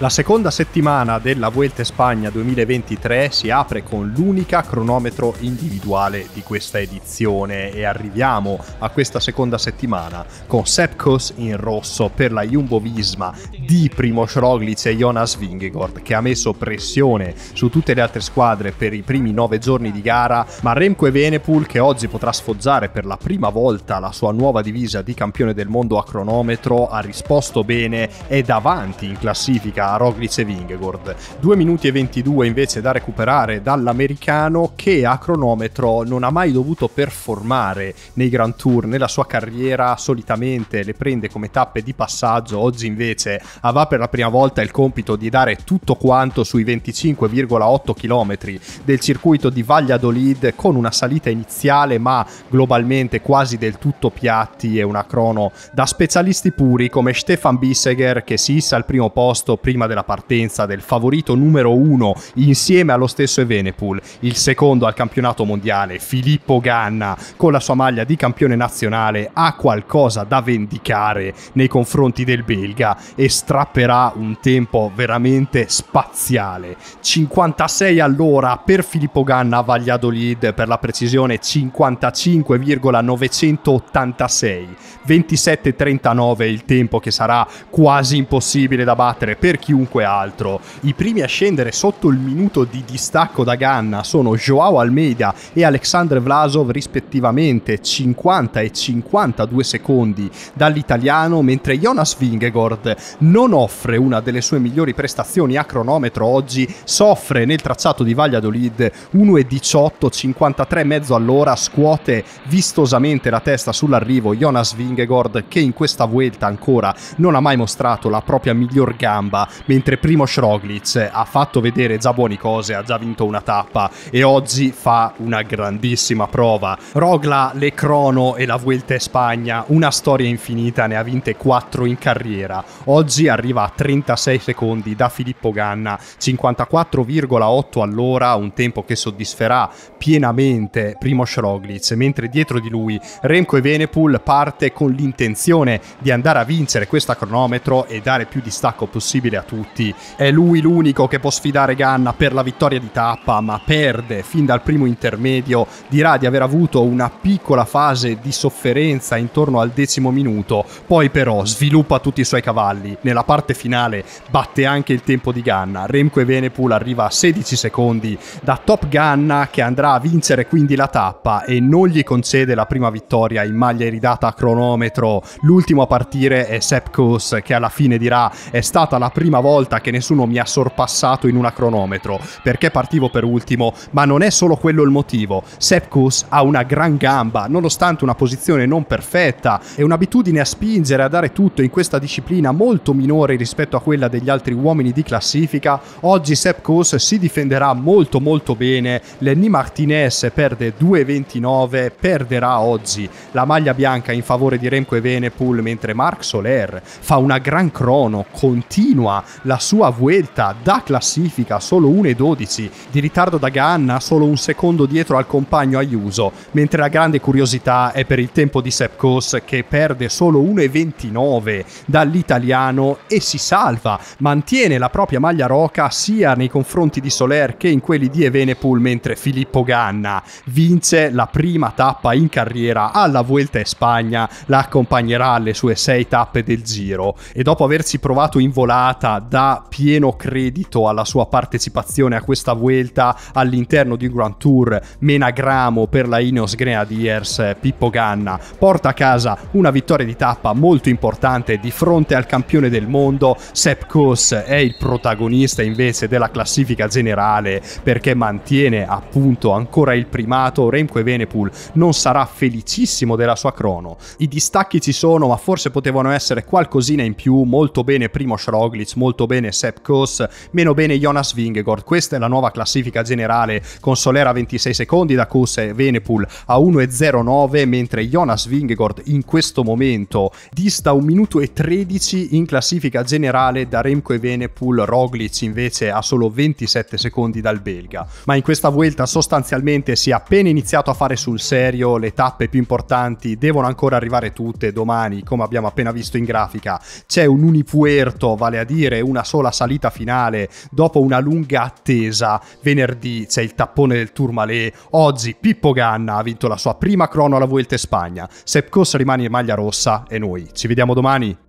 La seconda settimana della Vuelta Spagna 2023 si apre con l'unica cronometro individuale di questa edizione e arriviamo a questa seconda settimana con Sepkos in rosso per la Jumbo Visma di Primo Schroglic e Jonas Vingegaard che ha messo pressione su tutte le altre squadre per i primi nove giorni di gara, ma Remco e Venepul che oggi potrà sfoggiare per la prima volta la sua nuova divisa di campione del mondo a cronometro ha risposto bene è davanti in classifica a Roglic e Vingegaard. 2 minuti e 22 invece da recuperare dall'americano che a cronometro non ha mai dovuto performare nei Grand Tour nella sua carriera solitamente le prende come tappe di passaggio, oggi invece avrà ah, per la prima volta il compito di dare tutto quanto sui 25,8 km del circuito di Valladolid con una salita iniziale ma globalmente quasi del tutto piatti e una crono da specialisti puri come Stefan Bisseger che si issa al primo posto prima della partenza del favorito numero 1 insieme allo stesso Evenepoel, il secondo al campionato mondiale Filippo Ganna con la sua maglia di campione nazionale ha qualcosa da vendicare nei confronti del belga e sta strapperà un tempo veramente spaziale. 56 all'ora per Filippo Ganna a Valladolid, per la precisione 55,986. 27,39 il tempo che sarà quasi impossibile da battere per chiunque altro. I primi a scendere sotto il minuto di distacco da Ganna sono Joao Almeida e Alexandre Vlasov rispettivamente 50 e 52 secondi dall'italiano, mentre Jonas Vingegaard non non offre una delle sue migliori prestazioni a cronometro oggi, soffre nel tracciato di Valladolid 1,18, 53 mezzo all'ora, scuote vistosamente la testa sull'arrivo Jonas Vingegord che in questa vuelta ancora non ha mai mostrato la propria miglior gamba, mentre primo Schroglitz ha fatto vedere già buone cose, ha già vinto una tappa e oggi fa una grandissima prova. Rogla, le crono e la Vuelta in Spagna, una storia infinita, ne ha vinte 4 in carriera. Oggi oggi arriva a 36 secondi da Filippo Ganna, 54,8 all'ora, un tempo che soddisferà pienamente Primo Roglic, mentre dietro di lui Remco e Venepool parte con l'intenzione di andare a vincere questa cronometro e dare più distacco possibile a tutti. È lui l'unico che può sfidare Ganna per la vittoria di tappa, ma perde fin dal primo intermedio, dirà di aver avuto una piccola fase di sofferenza intorno al decimo minuto, poi però sviluppa tutti i suoi cavalli nella parte finale batte anche il tempo di Ganna. Remco Evenepoel arriva a 16 secondi da Top Ganna che andrà a vincere quindi la tappa e non gli concede la prima vittoria in maglia iridata a cronometro. L'ultimo a partire è Sepkos che alla fine dirà è stata la prima volta che nessuno mi ha sorpassato in una cronometro perché partivo per ultimo, ma non è solo quello il motivo. Sepkos ha una gran gamba, nonostante una posizione non perfetta e un'abitudine a spingere, a dare tutto in questa disciplina molto minore rispetto a quella degli altri uomini di classifica, oggi Sepp Kuss si difenderà molto molto bene, Lenny Martinez perde 2.29, perderà oggi la maglia bianca in favore di Remco e Venepool, mentre Marc Soler fa una gran crono, continua la sua vuelta da classifica, solo 1.12, di ritardo da Ganna solo un secondo dietro al compagno Ayuso, mentre la grande curiosità è per il tempo di Sepp Kuss che perde solo 1.29 dall'italiano e si salva, mantiene la propria maglia roca sia nei confronti di Soler che in quelli di Evenepoel, mentre Filippo Ganna vince la prima tappa in carriera alla Vuelta in Spagna, la accompagnerà alle sue sei tappe del giro e dopo aversi provato in volata dà pieno credito alla sua partecipazione a questa Vuelta all'interno di un Grand Tour menagramo per la Ineos Grenadiers Pippo Ganna porta a casa una vittoria di tappa molto importante di fronte al campione del del mondo, Sepp Kuss è il protagonista invece della classifica generale perché mantiene appunto ancora il primato, Remco Evenepoel non sarà felicissimo della sua crono. I distacchi ci sono, ma forse potevano essere qualcosina in più, molto bene Primo Schroglitz, molto bene Sepp Kuss, meno bene Jonas Vingegaard. Questa è la nuova classifica generale con Solera 26 secondi da Kuss e Venepool a 1.09, mentre Jonas Vingegaard in questo momento dista 1 minuto e 13 in classifica classifica generale da Remco e Venepool Roglic invece ha solo 27 secondi dal belga, ma in questa vuelta sostanzialmente si è appena iniziato a fare sul serio, le tappe più importanti devono ancora arrivare tutte domani, come abbiamo appena visto in grafica. C'è un unipuerto, vale a dire una sola salita finale dopo una lunga attesa. Venerdì c'è il tappone del Tourmalet, oggi Pippo Ganna ha vinto la sua prima crono alla Vuelta in Spagna. Sepkos rimane in maglia rossa e noi ci vediamo domani.